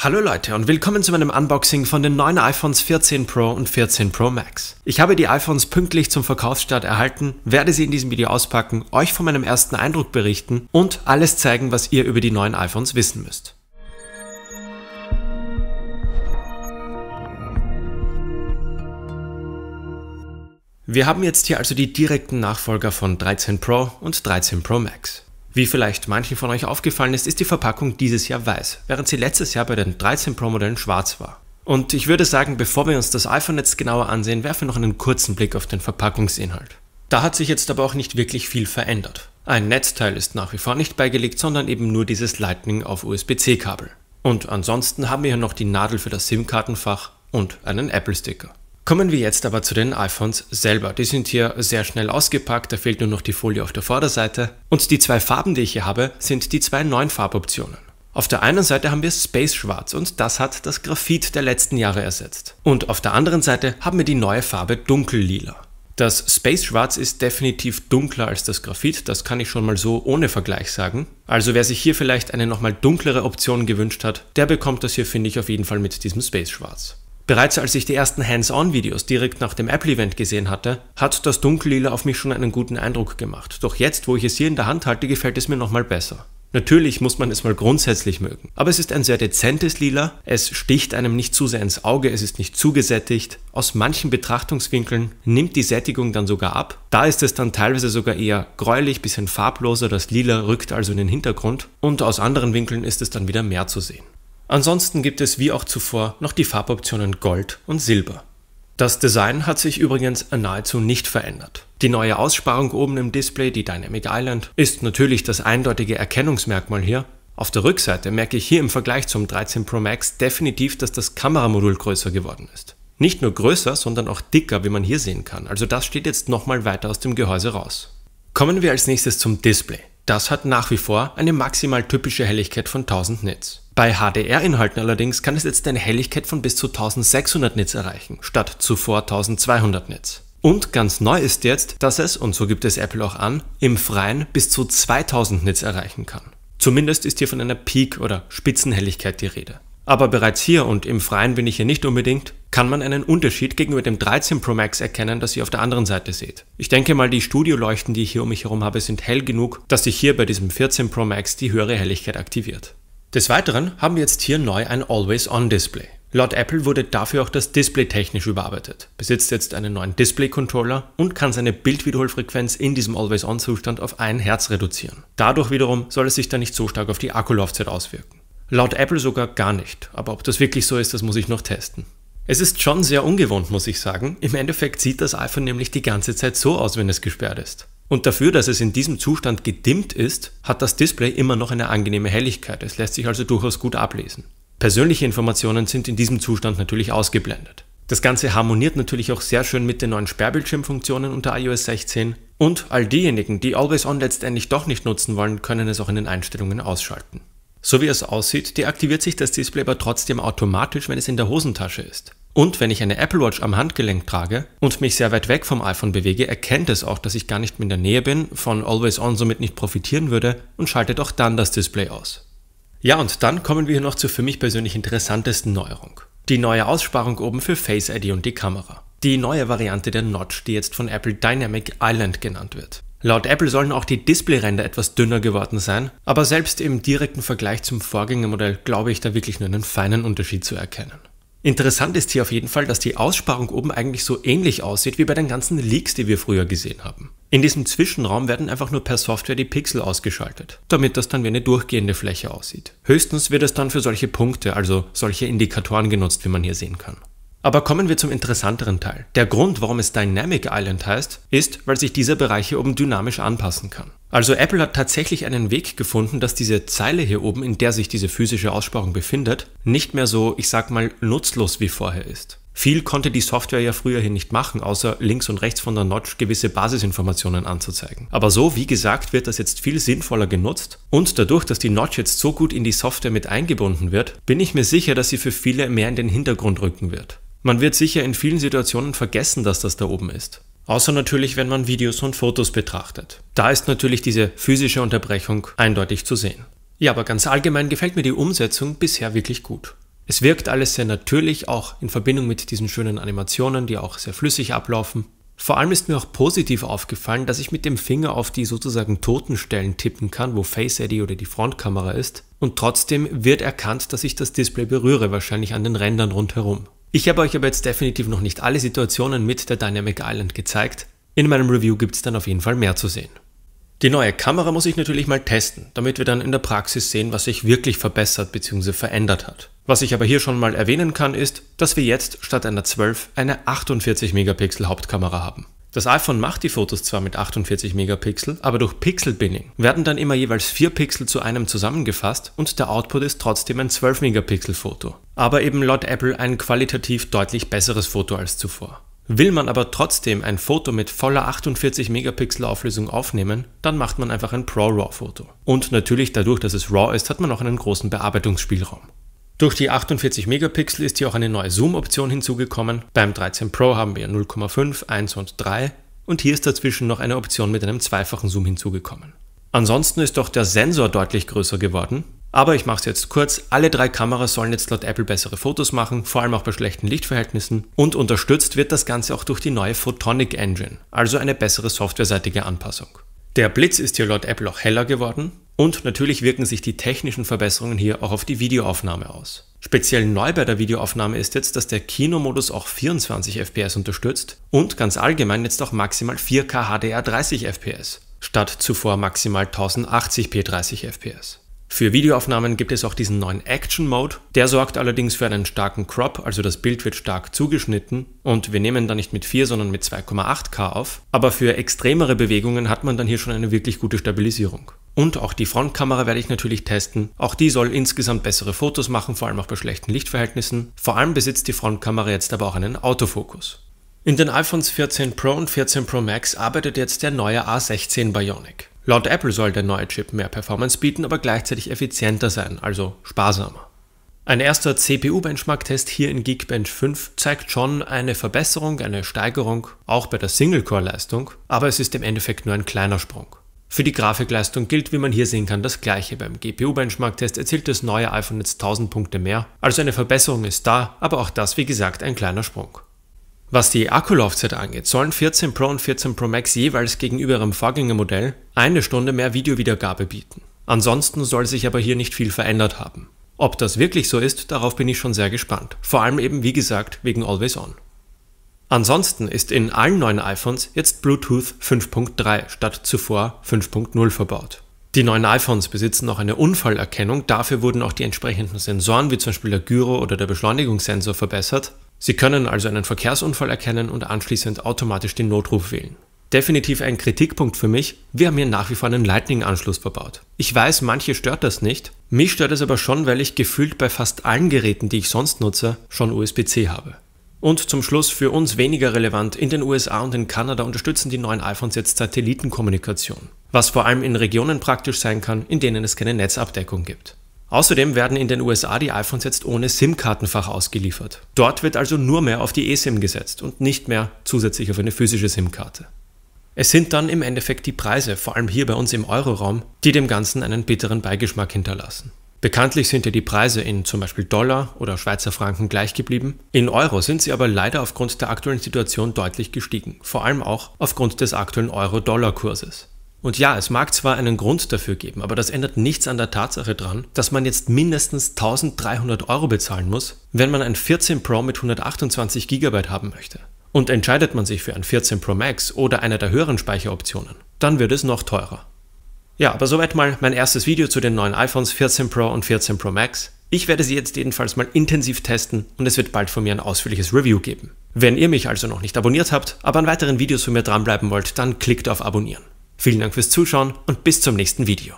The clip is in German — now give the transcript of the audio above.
Hallo Leute und willkommen zu meinem Unboxing von den neuen iPhones 14 Pro und 14 Pro Max. Ich habe die iPhones pünktlich zum Verkaufsstart erhalten, werde sie in diesem Video auspacken, euch von meinem ersten Eindruck berichten und alles zeigen, was ihr über die neuen iPhones wissen müsst. Wir haben jetzt hier also die direkten Nachfolger von 13 Pro und 13 Pro Max. Wie vielleicht manchen von euch aufgefallen ist, ist die Verpackung dieses Jahr weiß, während sie letztes Jahr bei den 13 Pro Modellen schwarz war. Und ich würde sagen, bevor wir uns das iPhone jetzt genauer ansehen, werfen wir noch einen kurzen Blick auf den Verpackungsinhalt. Da hat sich jetzt aber auch nicht wirklich viel verändert. Ein Netzteil ist nach wie vor nicht beigelegt, sondern eben nur dieses Lightning auf USB-C-Kabel. Und ansonsten haben wir hier noch die Nadel für das SIM-Kartenfach und einen Apple-Sticker. Kommen wir jetzt aber zu den iPhones selber. Die sind hier sehr schnell ausgepackt, da fehlt nur noch die Folie auf der Vorderseite. Und die zwei Farben, die ich hier habe, sind die zwei neuen Farboptionen. Auf der einen Seite haben wir Space Schwarz und das hat das Graphit der letzten Jahre ersetzt. Und auf der anderen Seite haben wir die neue Farbe Dunkellila. Das Space Schwarz ist definitiv dunkler als das Graphit, das kann ich schon mal so ohne Vergleich sagen. Also wer sich hier vielleicht eine nochmal dunklere Option gewünscht hat, der bekommt das hier, finde ich, auf jeden Fall mit diesem Space Schwarz. Bereits als ich die ersten Hands-on-Videos direkt nach dem Apple-Event gesehen hatte, hat das Dunkellila auf mich schon einen guten Eindruck gemacht. Doch jetzt, wo ich es hier in der Hand halte, gefällt es mir nochmal besser. Natürlich muss man es mal grundsätzlich mögen, aber es ist ein sehr dezentes Lila, es sticht einem nicht zu sehr ins Auge, es ist nicht zugesättigt, aus manchen Betrachtungswinkeln nimmt die Sättigung dann sogar ab, da ist es dann teilweise sogar eher gräulich, bisschen farbloser, das Lila rückt also in den Hintergrund und aus anderen Winkeln ist es dann wieder mehr zu sehen. Ansonsten gibt es wie auch zuvor noch die Farboptionen Gold und Silber. Das Design hat sich übrigens nahezu nicht verändert. Die neue Aussparung oben im Display, die Dynamic Island, ist natürlich das eindeutige Erkennungsmerkmal hier. Auf der Rückseite merke ich hier im Vergleich zum 13 Pro Max definitiv, dass das Kameramodul größer geworden ist. Nicht nur größer, sondern auch dicker, wie man hier sehen kann. Also das steht jetzt nochmal weiter aus dem Gehäuse raus. Kommen wir als nächstes zum Display. Das hat nach wie vor eine maximal typische Helligkeit von 1000 Nits. Bei HDR-Inhalten allerdings kann es jetzt eine Helligkeit von bis zu 1600 Nits erreichen, statt zuvor 1200 Nits. Und ganz neu ist jetzt, dass es, und so gibt es Apple auch an, im Freien bis zu 2000 Nits erreichen kann. Zumindest ist hier von einer Peak- oder Spitzenhelligkeit die Rede. Aber bereits hier und im Freien bin ich hier nicht unbedingt, kann man einen Unterschied gegenüber dem 13 Pro Max erkennen, das ihr auf der anderen Seite seht. Ich denke mal, die Studioleuchten, die ich hier um mich herum habe, sind hell genug, dass sich hier bei diesem 14 Pro Max die höhere Helligkeit aktiviert. Des Weiteren haben wir jetzt hier neu ein Always-On-Display. Laut Apple wurde dafür auch das Display technisch überarbeitet, besitzt jetzt einen neuen Display-Controller und kann seine Bildwiederholfrequenz in diesem Always-On-Zustand auf 1 Hertz reduzieren. Dadurch wiederum soll es sich dann nicht so stark auf die Akkulaufzeit auswirken. Laut Apple sogar gar nicht, aber ob das wirklich so ist, das muss ich noch testen. Es ist schon sehr ungewohnt, muss ich sagen. Im Endeffekt sieht das iPhone nämlich die ganze Zeit so aus, wenn es gesperrt ist. Und dafür, dass es in diesem Zustand gedimmt ist, hat das Display immer noch eine angenehme Helligkeit. Es lässt sich also durchaus gut ablesen. Persönliche Informationen sind in diesem Zustand natürlich ausgeblendet. Das Ganze harmoniert natürlich auch sehr schön mit den neuen Sperrbildschirmfunktionen unter iOS 16 und all diejenigen, die Always On letztendlich doch nicht nutzen wollen, können es auch in den Einstellungen ausschalten. So wie es aussieht, deaktiviert sich das Display aber trotzdem automatisch, wenn es in der Hosentasche ist. Und wenn ich eine Apple Watch am Handgelenk trage und mich sehr weit weg vom iPhone bewege, erkennt es auch, dass ich gar nicht mehr in der Nähe bin, von Always On somit nicht profitieren würde und schaltet auch dann das Display aus. Ja, und dann kommen wir hier noch zur für mich persönlich interessantesten Neuerung. Die neue Aussparung oben für Face ID und die Kamera. Die neue Variante der Notch, die jetzt von Apple Dynamic Island genannt wird. Laut Apple sollen auch die Displayränder etwas dünner geworden sein, aber selbst im direkten Vergleich zum Vorgängermodell glaube ich da wirklich nur einen feinen Unterschied zu erkennen. Interessant ist hier auf jeden Fall, dass die Aussparung oben eigentlich so ähnlich aussieht wie bei den ganzen Leaks, die wir früher gesehen haben. In diesem Zwischenraum werden einfach nur per Software die Pixel ausgeschaltet, damit das dann wie eine durchgehende Fläche aussieht. Höchstens wird es dann für solche Punkte, also solche Indikatoren genutzt, wie man hier sehen kann. Aber kommen wir zum interessanteren Teil. Der Grund, warum es Dynamic Island heißt, ist, weil sich dieser Bereich hier oben dynamisch anpassen kann. Also Apple hat tatsächlich einen Weg gefunden, dass diese Zeile hier oben, in der sich diese physische Aussparung befindet, nicht mehr so, ich sag mal, nutzlos wie vorher ist. Viel konnte die Software ja früher hier nicht machen, außer links und rechts von der Notch gewisse Basisinformationen anzuzeigen. Aber so, wie gesagt, wird das jetzt viel sinnvoller genutzt und dadurch, dass die Notch jetzt so gut in die Software mit eingebunden wird, bin ich mir sicher, dass sie für viele mehr in den Hintergrund rücken wird. Man wird sicher in vielen Situationen vergessen, dass das da oben ist. Außer natürlich, wenn man Videos und Fotos betrachtet. Da ist natürlich diese physische Unterbrechung eindeutig zu sehen. Ja, aber ganz allgemein gefällt mir die Umsetzung bisher wirklich gut. Es wirkt alles sehr natürlich, auch in Verbindung mit diesen schönen Animationen, die auch sehr flüssig ablaufen. Vor allem ist mir auch positiv aufgefallen, dass ich mit dem Finger auf die sozusagen toten Stellen tippen kann, wo Face ID oder die Frontkamera ist, und trotzdem wird erkannt, dass ich das Display berühre, wahrscheinlich an den Rändern rundherum. Ich habe euch aber jetzt definitiv noch nicht alle Situationen mit der Dynamic Island gezeigt. In meinem Review gibt es dann auf jeden Fall mehr zu sehen. Die neue Kamera muss ich natürlich mal testen, damit wir dann in der Praxis sehen, was sich wirklich verbessert bzw. verändert hat. Was ich aber hier schon mal erwähnen kann, ist, dass wir jetzt statt einer 12 eine 48 Megapixel Hauptkamera haben. Das iPhone macht die Fotos zwar mit 48 Megapixel, aber durch Pixel Binning werden dann immer jeweils 4 Pixel zu einem zusammengefasst und der Output ist trotzdem ein 12 Megapixel Foto. Aber eben laut Apple ein qualitativ deutlich besseres Foto als zuvor. Will man aber trotzdem ein Foto mit voller 48 Megapixel Auflösung aufnehmen, dann macht man einfach ein Pro-RAW-Foto. Und natürlich dadurch, dass es RAW ist, hat man auch einen großen Bearbeitungsspielraum. Durch die 48 Megapixel ist hier auch eine neue Zoom-Option hinzugekommen. Beim 13 Pro haben wir 0,5, 1 und 3 und hier ist dazwischen noch eine Option mit einem zweifachen Zoom hinzugekommen. Ansonsten ist auch der Sensor deutlich größer geworden. Aber ich mache es jetzt kurz. Alle drei Kameras sollen jetzt laut Apple bessere Fotos machen, vor allem auch bei schlechten Lichtverhältnissen. Und unterstützt wird das Ganze auch durch die neue Photonic Engine, also eine bessere softwareseitige Anpassung. Der Blitz ist hier laut Apple auch heller geworden. Und natürlich wirken sich die technischen Verbesserungen hier auch auf die Videoaufnahme aus. Speziell neu bei der Videoaufnahme ist jetzt, dass der Kinomodus auch 24 FPS unterstützt und ganz allgemein jetzt auch maximal 4K HDR 30 FPS statt zuvor maximal 1080p 30 FPS. Für Videoaufnahmen gibt es auch diesen neuen Action Mode. Der sorgt allerdings für einen starken Crop, also das Bild wird stark zugeschnitten und wir nehmen dann nicht mit 4, sondern mit 2,8K auf. Aber für extremere Bewegungen hat man dann hier schon eine wirklich gute Stabilisierung. Und auch die Frontkamera werde ich natürlich testen. Auch die soll insgesamt bessere Fotos machen, vor allem auch bei schlechten Lichtverhältnissen. Vor allem besitzt die Frontkamera jetzt aber auch einen Autofokus. In den iPhones 14 Pro und 14 Pro Max arbeitet jetzt der neue A16 Bionic. Laut Apple soll der neue Chip mehr Performance bieten, aber gleichzeitig effizienter sein, also sparsamer. Ein erster CPU-Benchmark-Test hier in Geekbench 5 zeigt schon eine Verbesserung, eine Steigerung, auch bei der Single-Core-Leistung, aber es ist im Endeffekt nur ein kleiner Sprung. Für die Grafikleistung gilt, wie man hier sehen kann, das gleiche. Beim GPU-Benchmark-Test erzielt das neue iPhone jetzt 1000 Punkte mehr. Also eine Verbesserung ist da, aber auch das, wie gesagt, ein kleiner Sprung. Was die Akkulaufzeit angeht, sollen 14 Pro und 14 Pro Max jeweils gegenüber ihrem Vorgängermodell eine Stunde mehr Videowiedergabe bieten. Ansonsten soll sich aber hier nicht viel verändert haben. Ob das wirklich so ist, darauf bin ich schon sehr gespannt. Vor allem eben, wie gesagt, wegen Always On. Ansonsten ist in allen neuen iPhones jetzt Bluetooth 5.3 statt zuvor 5.0 verbaut. Die neuen iPhones besitzen auch eine Unfallerkennung, dafür wurden auch die entsprechenden Sensoren wie zum Beispiel der Gyro- oder der Beschleunigungssensor verbessert. Sie können also einen Verkehrsunfall erkennen und anschließend automatisch den Notruf wählen. Definitiv ein Kritikpunkt für mich, wir haben hier nach wie vor einen Lightning-Anschluss verbaut. Ich weiß, manche stört das nicht, mich stört es aber schon, weil ich gefühlt bei fast allen Geräten, die ich sonst nutze, schon USB-C habe. Und zum Schluss für uns weniger relevant, in den USA und in Kanada unterstützen die neuen iPhones jetzt Satellitenkommunikation, was vor allem in Regionen praktisch sein kann, in denen es keine Netzabdeckung gibt. Außerdem werden in den USA die iPhones jetzt ohne SIM-Kartenfach ausgeliefert. Dort wird also nur mehr auf die eSIM gesetzt und nicht mehr zusätzlich auf eine physische SIM-Karte. Es sind dann im Endeffekt die Preise, vor allem hier bei uns im Euroraum, die dem Ganzen einen bitteren Beigeschmack hinterlassen. Bekanntlich sind ja die Preise in zum Beispiel Dollar oder Schweizer Franken gleich geblieben. In Euro sind sie aber leider aufgrund der aktuellen Situation deutlich gestiegen, vor allem auch aufgrund des aktuellen Euro-Dollar-Kurses. Und ja, es mag zwar einen Grund dafür geben, aber das ändert nichts an der Tatsache dran, dass man jetzt mindestens 1300 Euro bezahlen muss, wenn man ein 14 Pro mit 128 GB haben möchte. Und entscheidet man sich für ein 14 Pro Max oder eine der höheren Speicheroptionen, dann wird es noch teurer. Ja, aber soweit mal mein erstes Video zu den neuen iPhones 14 Pro und 14 Pro Max. Ich werde sie jetzt jedenfalls mal intensiv testen und es wird bald von mir ein ausführliches Review geben. Wenn ihr mich also noch nicht abonniert habt, aber an weiteren Videos von mir dranbleiben wollt, dann klickt auf Abonnieren. Vielen Dank fürs Zuschauen und bis zum nächsten Video.